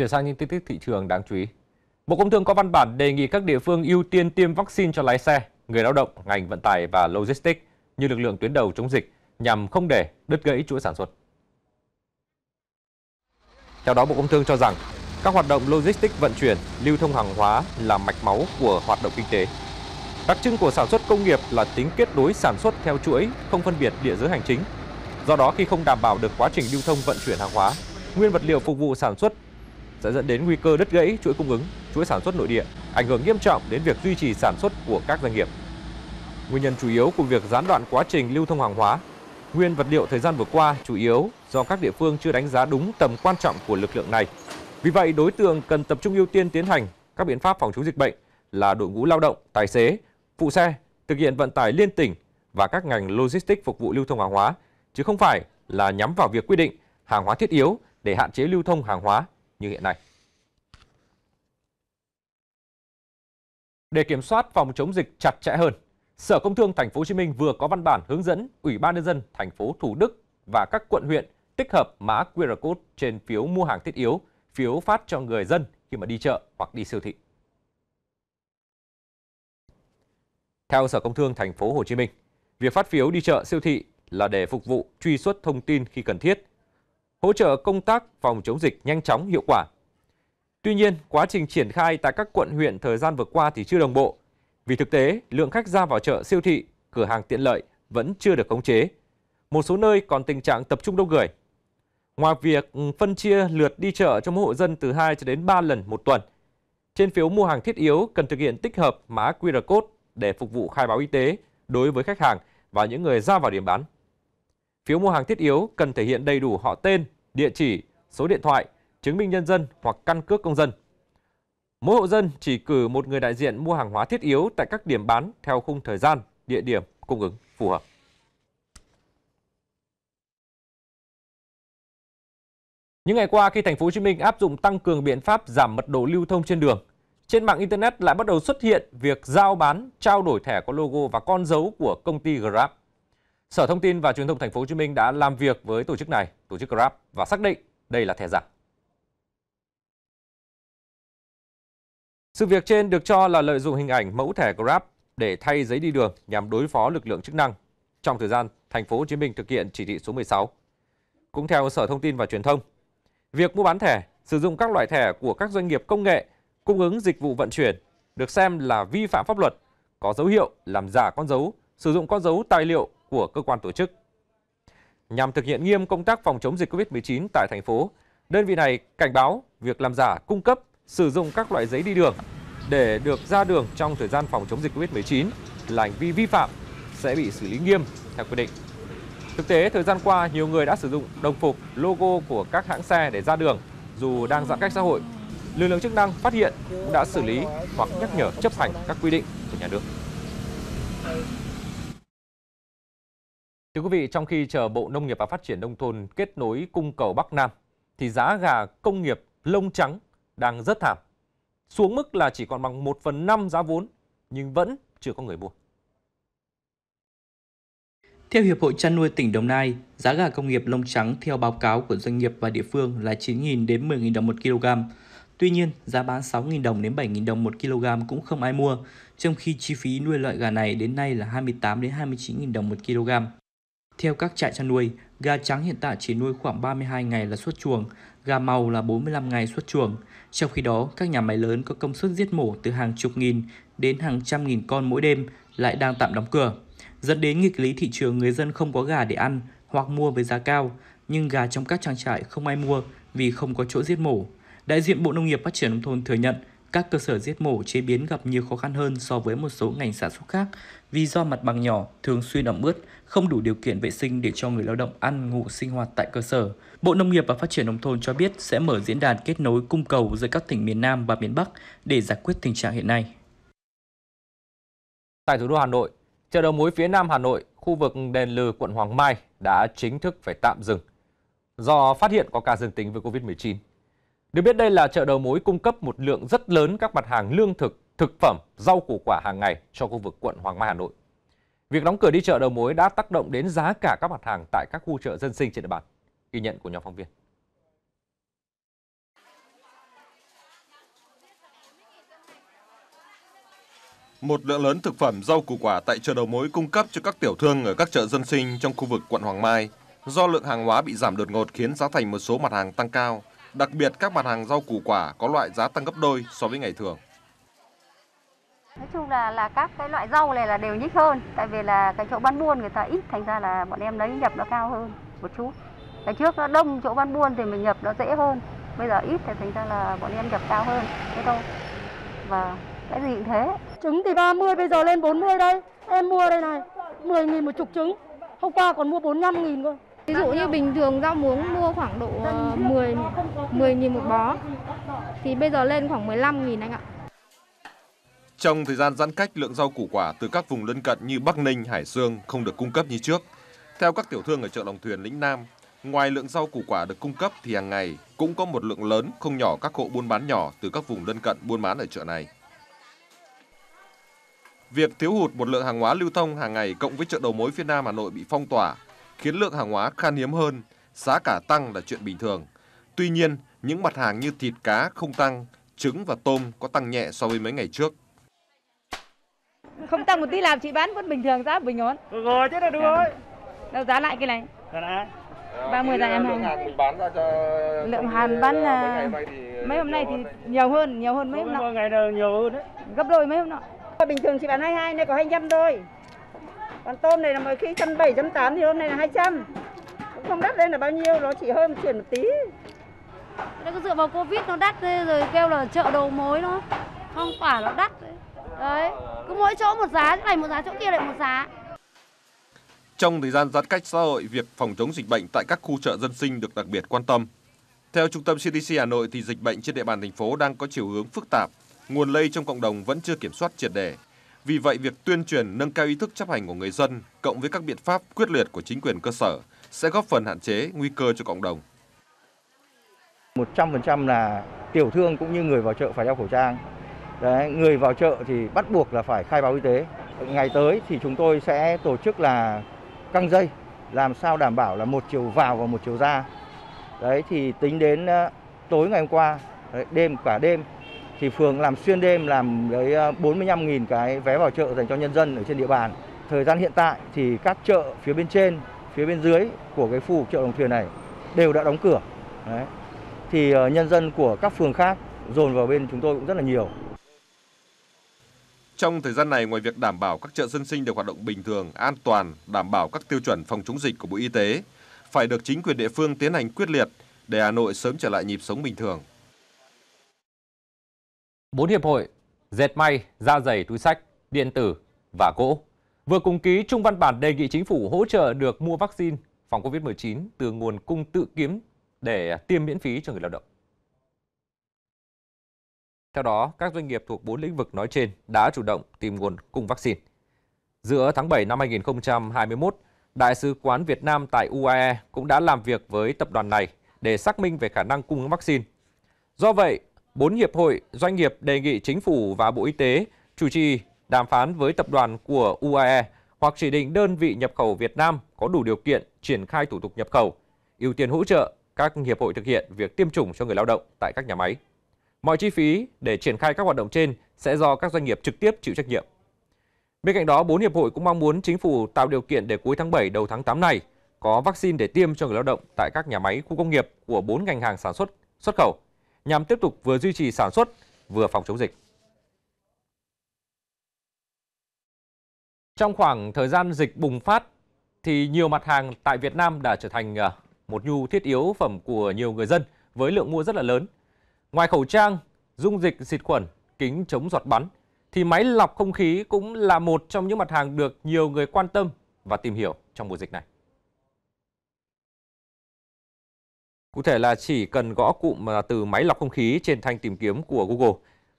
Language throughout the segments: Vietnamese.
Chuyển sang những tin tức thị trường đáng chú ý. Bộ Công Thương có văn bản đề nghị các địa phương ưu tiên tiêm vaccine cho lái xe, người lao động, ngành vận tải và logistics như lực lượng tuyến đầu chống dịch nhằm không để đứt gãy chuỗi sản xuất. Theo đó, Bộ Công Thương cho rằng các hoạt động logistics vận chuyển, lưu thông hàng hóa là mạch máu của hoạt động kinh tế. Đặc trưng của sản xuất công nghiệp là tính kết nối sản xuất theo chuỗi, không phân biệt địa giới hành chính. Do đó, khi không đảm bảo được quá trình lưu thông vận chuyển hàng hóa, nguyên vật liệu phục vụ sản xuất sẽ dẫn đến nguy cơ đứt gãy chuỗi cung ứng, chuỗi sản xuất nội địa, ảnh hưởng nghiêm trọng đến việc duy trì sản xuất của các doanh nghiệp. Nguyên nhân chủ yếu của việc gián đoạn quá trình lưu thông hàng hóa, nguyên vật liệu thời gian vừa qua chủ yếu do các địa phương chưa đánh giá đúng tầm quan trọng của lực lượng này. Vì vậy, đối tượng cần tập trung ưu tiên tiến hành các biện pháp phòng chống dịch bệnh là đội ngũ lao động, tài xế, phụ xe, thực hiện vận tải liên tỉnh và các ngành logistics phục vụ lưu thông hàng hóa, chứ không phải là nhắm vào việc quy định hàng hóa thiết yếu để hạn chế lưu thông hàng hóa như hiện nay. Để kiểm soát phòng chống dịch chặt chẽ hơn, Sở Công Thương Thành phố Hồ Chí Minh vừa có văn bản hướng dẫn Ủy ban nhân dân thành phố Thủ Đức và các quận huyện tích hợp mã QR code trên phiếu mua hàng thiết yếu, phiếu phát cho người dân khi mà đi chợ hoặc đi siêu thị. Theo Sở Công Thương Thành phố Hồ Chí Minh, việc phát phiếu đi chợ siêu thị là để phục vụ truy xuất thông tin khi cần thiết, hỗ trợ công tác phòng chống dịch nhanh chóng hiệu quả. Tuy nhiên, quá trình triển khai tại các quận huyện thời gian vừa qua thì chưa đồng bộ. Vì thực tế, lượng khách ra vào chợ siêu thị, cửa hàng tiện lợi vẫn chưa được khống chế. Một số nơi còn tình trạng tập trung đông người. Ngoài việc phân chia lượt đi chợ cho mỗi hộ dân từ 2 cho đến 3 lần một tuần, trên phiếu mua hàng thiết yếu cần thực hiện tích hợp mã QR code để phục vụ khai báo y tế đối với khách hàng và những người ra vào điểm bán. Phiếu mua hàng thiết yếu cần thể hiện đầy đủ họ tên, địa chỉ, số điện thoại, chứng minh nhân dân hoặc căn cước công dân. Mỗi hộ dân chỉ cử một người đại diện mua hàng hóa thiết yếu tại các điểm bán theo khung thời gian, địa điểm cung ứng phù hợp. Những ngày qua khi thành phố Hồ Chí Minh áp dụng tăng cường biện pháp giảm mật độ lưu thông trên đường, trên mạng internet lại bắt đầu xuất hiện việc giao bán, trao đổi thẻ có logo và con dấu của công ty Grab. Sở Thông tin và Truyền thông Thành phố Hồ Chí Minh đã làm việc với tổ chức này, tổ chức Grab và xác định đây là thẻ giả. Sự việc trên được cho là lợi dụng hình ảnh mẫu thẻ Grab để thay giấy đi đường nhằm đối phó lực lượng chức năng trong thời gian thành phố Hồ Chí Minh thực hiện chỉ thị số 16. Cũng theo Sở Thông tin và Truyền thông, việc mua bán thẻ, sử dụng các loại thẻ của các doanh nghiệp công nghệ cung ứng dịch vụ vận chuyển được xem là vi phạm pháp luật, có dấu hiệu làm giả con dấu, sử dụng con dấu tài liệu của cơ quan tổ chức. Nhằm thực hiện nghiêm công tác phòng chống dịch COVID-19 tại thành phố, đơn vị này cảnh báo việc làm giả, cung cấp, sử dụng các loại giấy đi đường để được ra đường trong thời gian phòng chống dịch COVID-19 là hành vi vi phạm sẽ bị xử lý nghiêm theo quy định. Thực tế, thời gian qua, nhiều người đã sử dụng đồng phục, logo của các hãng xe để ra đường dù đang giãn cách xã hội. Lực lượng chức năng phát hiện cũng đã xử lý hoặc nhắc nhở chấp hành các quy định của nhà nước. Thưa quý vị, trong khi chờ Bộ Nông nghiệp và Phát triển Nông thôn kết nối cung cầu Bắc Nam, thì giá gà công nghiệp lông trắng đang rất thảm. Xuống mức là chỉ còn bằng 1 phần 5 giá vốn, nhưng vẫn chưa có người mua. Theo Hiệp hội chăn nuôi tỉnh Đồng Nai, giá gà công nghiệp lông trắng theo báo cáo của doanh nghiệp và địa phương là 9.000 đến 10.000 đồng một kg. Tuy nhiên, giá bán 6.000 đồng đến 7.000 đồng một kg cũng không ai mua, trong khi chi phí nuôi loại gà này đến nay là 28 đến 29.000 đồng một kg. Theo các trại chăn nuôi, gà trắng hiện tại chỉ nuôi khoảng 32 ngày là xuất chuồng, gà màu là 45 ngày xuất chuồng. Trong khi đó, các nhà máy lớn có công suất giết mổ từ hàng chục nghìn đến hàng trăm nghìn con mỗi đêm lại đang tạm đóng cửa. Dẫn đến nghịch lý thị trường người dân không có gà để ăn hoặc mua với giá cao, nhưng gà trong các trang trại không ai mua vì không có chỗ giết mổ. Đại diện Bộ Nông nghiệp Phát triển Nông thôn thừa nhận các cơ sở giết mổ chế biến gặp nhiều khó khăn hơn so với một số ngành sản xuất khác vì do mặt bằng nhỏ, thường xuyên ẩm ướt, không đủ điều kiện vệ sinh để cho người lao động ăn ngủ sinh hoạt tại cơ sở. Bộ Nông nghiệp và Phát triển Nông thôn cho biết sẽ mở diễn đàn kết nối cung cầu giữa các tỉnh miền Nam và miền Bắc để giải quyết tình trạng hiện nay. Tại thủ đô Hà Nội, chợ đầu mối phía Nam Hà Nội, khu vực Đền Lừ, quận Hoàng Mai đã chính thức phải tạm dừng do phát hiện có ca dương tính với COVID-19. Được biết đây là chợ đầu mối cung cấp một lượng rất lớn các mặt hàng lương thực, thực phẩm, rau củ quả hàng ngày cho khu vực quận Hoàng Mai Hà Nội. Việc đóng cửa đi chợ đầu mối đã tác động đến giá cả các mặt hàng tại các khu chợ dân sinh trên địa bàn. Ghi nhận của nhóm phóng viên. Một lượng lớn thực phẩm rau củ quả tại chợ đầu mối cung cấp cho các tiểu thương ở các chợ dân sinh trong khu vực quận Hoàng Mai. Do lượng hàng hóa bị giảm đột ngột khiến giá thành một số mặt hàng tăng cao. Đặc biệt các mặt hàng rau củ quả có loại giá tăng gấp đôi so với ngày thường. Nói chung là là các cái loại rau này là đều nhích hơn, tại vì là cái chỗ bán buôn người ta ít, thành ra là bọn em lấy nhập nó cao hơn một chút. Cái trước nó đông chỗ bán buôn thì mình nhập nó dễ hơn, bây giờ ít thì thành ra là bọn em nhập cao hơn, thế thôi. Và cái gì cũng thế. Trứng thì 30 bây giờ lên 40 đây, em mua đây này, 10 nghìn một chục trứng. Hôm qua còn mua 45 nghìn cơ. Ví dụ như bình thường rau muống mua khoảng độ 10 10 000 một bó thì bây giờ lên khoảng 15 000 anh ạ. Trong thời gian giãn cách, lượng rau củ quả từ các vùng lân cận như Bắc Ninh, Hải Dương không được cung cấp như trước. Theo các tiểu thương ở chợ Long Thuyền, Lĩnh Nam, ngoài lượng rau củ quả được cung cấp thì hàng ngày cũng có một lượng lớn không nhỏ các hộ buôn bán nhỏ từ các vùng lân cận buôn bán ở chợ này. Việc thiếu hụt một lượng hàng hóa lưu thông hàng ngày cộng với chợ đầu mối phía Nam Hà Nội bị phong tỏa khiến lượng hàng hóa khan hiếm hơn, giá cả tăng là chuyện bình thường. Tuy nhiên, những mặt hàng như thịt cá không tăng, trứng và tôm có tăng nhẹ so với mấy ngày trước. Không tăng một tí làm chị bán vẫn bình thường giá bình ổn. Được rồi chứ là được rồi. Đâu giá lại cái này. Giá lại. 30 dạ em hàng. hàng bán ra cho lượng hàng ờ, bán là mấy, thì mấy hôm nay thì nhiều hơn, nhiều hơn mấy hôm nọ. Mỗi ngày nào nhiều hơn đấy. Gấp đôi mấy hôm nọ. Bình thường chị bán 22 nay có 25 thôi còn tôm này là mới khi trăm bảy trăm tám thì hôm nay là 200 cũng không đắt lên là bao nhiêu nó chỉ hơi một chuyển một tí nó cứ dựa vào covid nó đắt rồi kêu là chợ đầu mối nó không quả nó đắt đấy cứ mỗi chỗ một giá chỗ này một giá chỗ kia lại một giá trong thời gian giãn cách xã hội, việc phòng chống dịch bệnh tại các khu chợ dân sinh được đặc biệt quan tâm. Theo Trung tâm CDC Hà Nội thì dịch bệnh trên địa bàn thành phố đang có chiều hướng phức tạp, nguồn lây trong cộng đồng vẫn chưa kiểm soát triệt để. Vì vậy, việc tuyên truyền nâng cao ý thức chấp hành của người dân cộng với các biện pháp quyết liệt của chính quyền cơ sở sẽ góp phần hạn chế nguy cơ cho cộng đồng. 100% là tiểu thương cũng như người vào chợ phải đeo khẩu trang. Đấy, người vào chợ thì bắt buộc là phải khai báo y tế. Ngày tới thì chúng tôi sẽ tổ chức là căng dây làm sao đảm bảo là một chiều vào và một chiều ra. Đấy thì tính đến ờ, tối ngày hôm qua, đêm cả đêm thì phường làm xuyên đêm làm tới 45.000 ờ, cái vé vào chợ dành cho nhân dân ở trên địa bàn. Thời gian hiện tại thì các chợ phía bên trên, phía bên dưới của cái khu chợ Đồng Thuyền này đều đã đóng cửa. Đấy. Thì ờ, nhân dân của các phường khác dồn vào bên chúng tôi cũng rất là nhiều. Trong thời gian này, ngoài việc đảm bảo các chợ dân sinh được hoạt động bình thường, an toàn, đảm bảo các tiêu chuẩn phòng chống dịch của Bộ Y tế, phải được chính quyền địa phương tiến hành quyết liệt để Hà Nội sớm trở lại nhịp sống bình thường. Bốn hiệp hội dệt may, da giày, túi sách, điện tử và gỗ vừa cùng ký chung văn bản đề nghị chính phủ hỗ trợ được mua vaccine phòng COVID-19 từ nguồn cung tự kiếm để tiêm miễn phí cho người lao động. Theo đó, các doanh nghiệp thuộc 4 lĩnh vực nói trên đã chủ động tìm nguồn cung vaccine. Giữa tháng 7 năm 2021, Đại sứ quán Việt Nam tại UAE cũng đã làm việc với tập đoàn này để xác minh về khả năng cung ứng vaccine. Do vậy, bốn hiệp hội doanh nghiệp đề nghị chính phủ và Bộ Y tế chủ trì đàm phán với tập đoàn của UAE hoặc chỉ định đơn vị nhập khẩu Việt Nam có đủ điều kiện triển khai thủ tục nhập khẩu, ưu tiên hỗ trợ các hiệp hội thực hiện việc tiêm chủng cho người lao động tại các nhà máy. Mọi chi phí để triển khai các hoạt động trên sẽ do các doanh nghiệp trực tiếp chịu trách nhiệm. Bên cạnh đó, bốn hiệp hội cũng mong muốn chính phủ tạo điều kiện để cuối tháng 7 đầu tháng 8 này có vaccine để tiêm cho người lao động tại các nhà máy khu công nghiệp của bốn ngành hàng sản xuất xuất khẩu nhằm tiếp tục vừa duy trì sản xuất, vừa phòng chống dịch. Trong khoảng thời gian dịch bùng phát thì nhiều mặt hàng tại Việt Nam đã trở thành à, một nhu thiết yếu phẩm của nhiều người dân với lượng mua rất là lớn. Ngoài khẩu trang, dung dịch xịt khuẩn, kính chống giọt bắn thì máy lọc không khí cũng là một trong những mặt hàng được nhiều người quan tâm và tìm hiểu trong mùa dịch này. Cụ thể là chỉ cần gõ cụm từ máy lọc không khí trên thanh tìm kiếm của Google,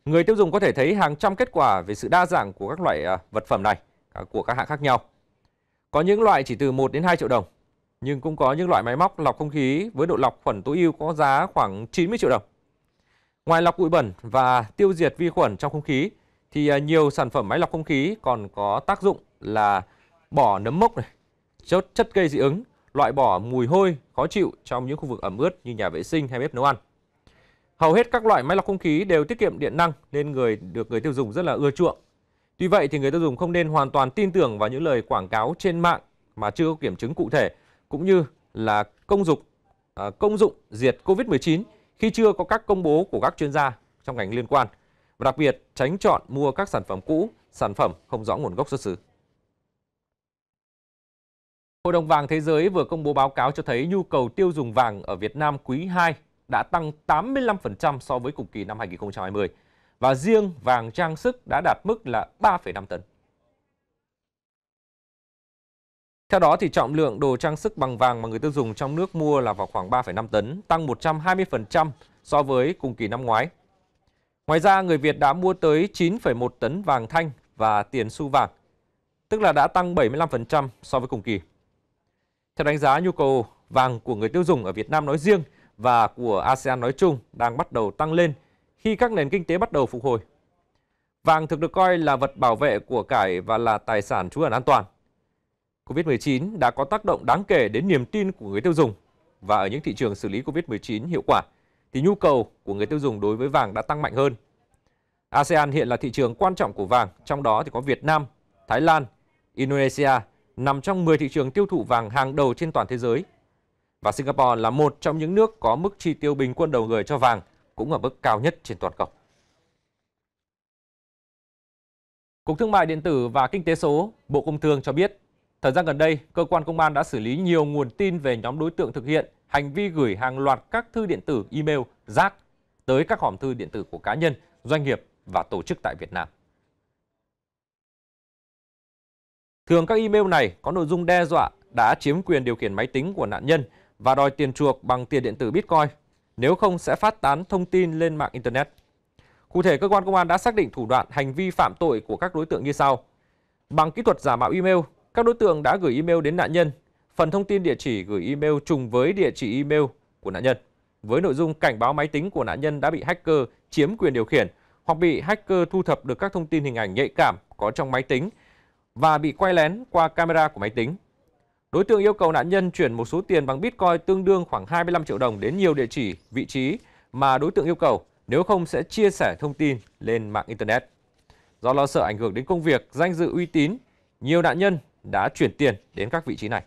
người tiêu dùng có thể thấy hàng trăm kết quả về sự đa dạng của các loại à, vật phẩm này à, của các hãng khác nhau. Có những loại chỉ từ 1 đến 2 triệu đồng, nhưng cũng có những loại máy móc lọc không khí với độ lọc khuẩn tối ưu có giá khoảng 90 triệu đồng. Ngoài lọc bụi bẩn và tiêu diệt vi khuẩn trong không khí thì à, nhiều sản phẩm máy lọc không khí còn có tác dụng là bỏ nấm mốc này, chốt chất gây dị ứng loại bỏ mùi hôi khó chịu trong những khu vực ẩm ướt như nhà vệ sinh hay bếp nấu ăn. Hầu hết các loại máy lọc không khí đều tiết kiệm điện năng nên người được người tiêu dùng rất là ưa chuộng. Tuy vậy thì người tiêu dùng không nên hoàn toàn tin tưởng vào những lời quảng cáo trên mạng mà chưa có kiểm chứng cụ thể cũng như là công dụng à, công dụng diệt Covid-19 khi chưa có các công bố của các chuyên gia trong ngành liên quan. Và đặc biệt tránh chọn mua các sản phẩm cũ, sản phẩm không rõ nguồn gốc xuất xứ. Hội đồng vàng thế giới vừa công bố báo cáo cho thấy nhu cầu tiêu dùng vàng ở Việt Nam quý 2 đã tăng 85% so với cùng kỳ năm 2020 và riêng vàng trang sức đã đạt mức là 3,5 tấn. Theo đó thì trọng lượng đồ trang sức bằng vàng mà người tiêu dùng trong nước mua là vào khoảng 3,5 tấn, tăng 120% so với cùng kỳ năm ngoái. Ngoài ra, người Việt đã mua tới 9,1 tấn vàng thanh và tiền xu vàng, tức là đã tăng 75% so với cùng kỳ. Theo đánh giá, nhu cầu vàng của người tiêu dùng ở Việt Nam nói riêng và của ASEAN nói chung đang bắt đầu tăng lên khi các nền kinh tế bắt đầu phục hồi. Vàng thực được coi là vật bảo vệ của cải và là tài sản trú ẩn an toàn. Covid-19 đã có tác động đáng kể đến niềm tin của người tiêu dùng và ở những thị trường xử lý Covid-19 hiệu quả thì nhu cầu của người tiêu dùng đối với vàng đã tăng mạnh hơn. ASEAN hiện là thị trường quan trọng của vàng, trong đó thì có Việt Nam, Thái Lan, Indonesia nằm trong 10 thị trường tiêu thụ vàng hàng đầu trên toàn thế giới. Và Singapore là một trong những nước có mức chi tiêu bình quân đầu người cho vàng cũng ở mức cao nhất trên toàn cầu. Cục Thương mại Điện tử và Kinh tế số, Bộ Công Thương cho biết, thời gian gần đây, cơ quan công an đã xử lý nhiều nguồn tin về nhóm đối tượng thực hiện hành vi gửi hàng loạt các thư điện tử, email, rác tới các hòm thư điện tử của cá nhân, doanh nghiệp và tổ chức tại Việt Nam. Thường các email này có nội dung đe dọa đã chiếm quyền điều khiển máy tính của nạn nhân và đòi tiền chuộc bằng tiền điện tử Bitcoin, nếu không sẽ phát tán thông tin lên mạng Internet. Cụ thể, cơ quan công an đã xác định thủ đoạn hành vi phạm tội của các đối tượng như sau. Bằng kỹ thuật giả mạo email, các đối tượng đã gửi email đến nạn nhân. Phần thông tin địa chỉ gửi email trùng với địa chỉ email của nạn nhân, với nội dung cảnh báo máy tính của nạn nhân đã bị hacker chiếm quyền điều khiển hoặc bị hacker thu thập được các thông tin hình ảnh nhạy cảm có trong máy tính – và bị quay lén qua camera của máy tính. Đối tượng yêu cầu nạn nhân chuyển một số tiền bằng Bitcoin tương đương khoảng 25 triệu đồng đến nhiều địa chỉ, vị trí mà đối tượng yêu cầu, nếu không sẽ chia sẻ thông tin lên mạng Internet. Do lo sợ ảnh hưởng đến công việc, danh dự uy tín, nhiều nạn nhân đã chuyển tiền đến các vị trí này.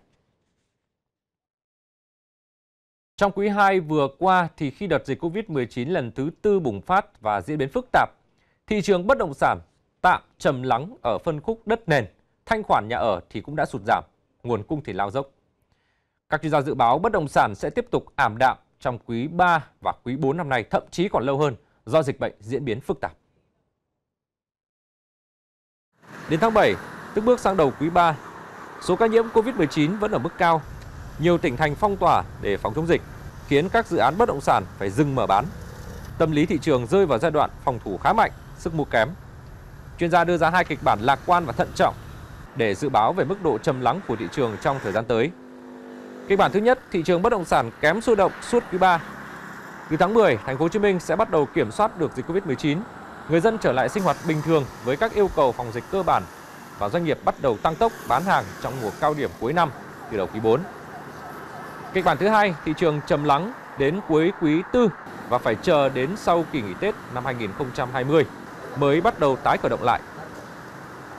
Trong quý 2 vừa qua thì khi đợt dịch Covid-19 lần thứ tư bùng phát và diễn biến phức tạp, thị trường bất động sản tạm trầm lắng ở phân khúc đất nền thanh khoản nhà ở thì cũng đã sụt giảm, nguồn cung thì lao dốc. Các chuyên gia dự báo bất động sản sẽ tiếp tục ảm đạm trong quý 3 và quý 4 năm nay, thậm chí còn lâu hơn do dịch bệnh diễn biến phức tạp. Đến tháng 7, tức bước sang đầu quý 3, số ca nhiễm COVID-19 vẫn ở mức cao. Nhiều tỉnh thành phong tỏa để phòng chống dịch, khiến các dự án bất động sản phải dừng mở bán. Tâm lý thị trường rơi vào giai đoạn phòng thủ khá mạnh, sức mua kém. Chuyên gia đưa ra hai kịch bản lạc quan và thận trọng để dự báo về mức độ trầm lắng của thị trường trong thời gian tới. Kịch bản thứ nhất, thị trường bất động sản kém sôi động suốt quý 3. Từ tháng 10, thành phố Hồ Chí Minh sẽ bắt đầu kiểm soát được dịch Covid-19. Người dân trở lại sinh hoạt bình thường với các yêu cầu phòng dịch cơ bản và doanh nghiệp bắt đầu tăng tốc bán hàng trong mùa cao điểm cuối năm từ đầu quý 4. Kịch bản thứ hai, thị trường trầm lắng đến cuối quý 4 và phải chờ đến sau kỳ nghỉ Tết năm 2020 mới bắt đầu tái khởi động lại.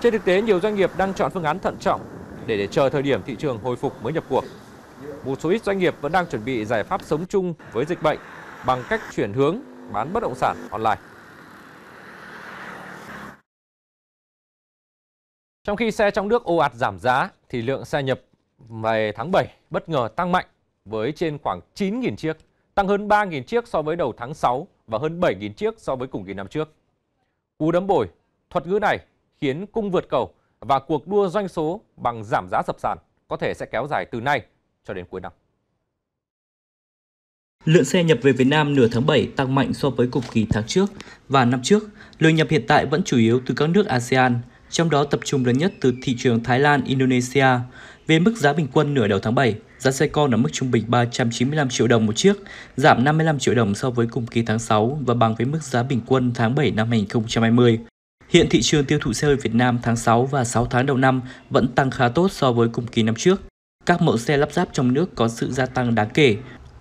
Trên thực tế, nhiều doanh nghiệp đang chọn phương án thận trọng để để chờ thời điểm thị trường hồi phục mới nhập cuộc. Một số ít doanh nghiệp vẫn đang chuẩn bị giải pháp sống chung với dịch bệnh bằng cách chuyển hướng bán bất động sản online. Trong khi xe trong nước ồ ạt giảm giá thì lượng xe nhập về tháng 7 bất ngờ tăng mạnh với trên khoảng 9.000 chiếc, tăng hơn 3.000 chiếc so với đầu tháng 6 và hơn 7.000 chiếc so với cùng kỳ năm trước. Cú đấm bồi, thuật ngữ này khiến cung vượt cầu và cuộc đua doanh số bằng giảm giá sập sàn có thể sẽ kéo dài từ nay cho đến cuối năm. Lượng xe nhập về Việt Nam nửa tháng 7 tăng mạnh so với cùng kỳ tháng trước và năm trước. Lượng nhập hiện tại vẫn chủ yếu từ các nước ASEAN, trong đó tập trung lớn nhất từ thị trường Thái Lan, Indonesia. Về mức giá bình quân nửa đầu tháng 7, giá xe con ở mức trung bình 395 triệu đồng một chiếc, giảm 55 triệu đồng so với cùng kỳ tháng 6 và bằng với mức giá bình quân tháng 7 năm 2020. Hiện thị trường tiêu thụ xe hơi Việt Nam tháng 6 và 6 tháng đầu năm vẫn tăng khá tốt so với cùng kỳ năm trước. Các mẫu xe lắp ráp trong nước có sự gia tăng đáng kể.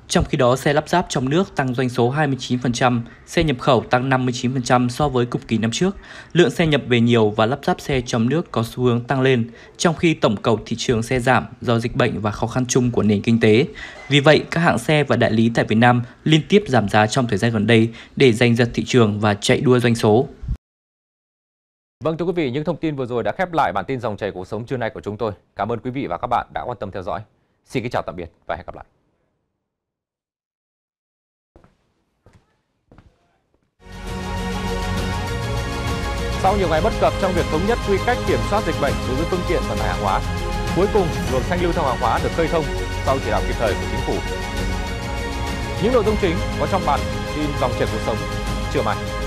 Trong khi đó, xe lắp ráp trong nước tăng doanh số 29%, xe nhập khẩu tăng 59% so với cùng kỳ năm trước. Lượng xe nhập về nhiều và lắp ráp xe trong nước có xu hướng tăng lên, trong khi tổng cầu thị trường xe giảm do dịch bệnh và khó khăn chung của nền kinh tế. Vì vậy, các hãng xe và đại lý tại Việt Nam liên tiếp giảm giá trong thời gian gần đây để giành giật thị trường và chạy đua doanh số. Vâng thưa quý vị, những thông tin vừa rồi đã khép lại bản tin dòng chảy cuộc sống trưa nay của chúng tôi. Cảm ơn quý vị và các bạn đã quan tâm theo dõi. Xin kính chào tạm biệt và hẹn gặp lại. Sau nhiều ngày bất cập trong việc thống nhất quy cách kiểm soát dịch bệnh đối với phương tiện vận tải hàng hóa, cuối cùng luồng xanh lưu thông hàng hóa được khơi thông sau chỉ đạo kịp thời của chính phủ. Những nội dung chính có trong bản tin dòng chảy cuộc sống trưa mai.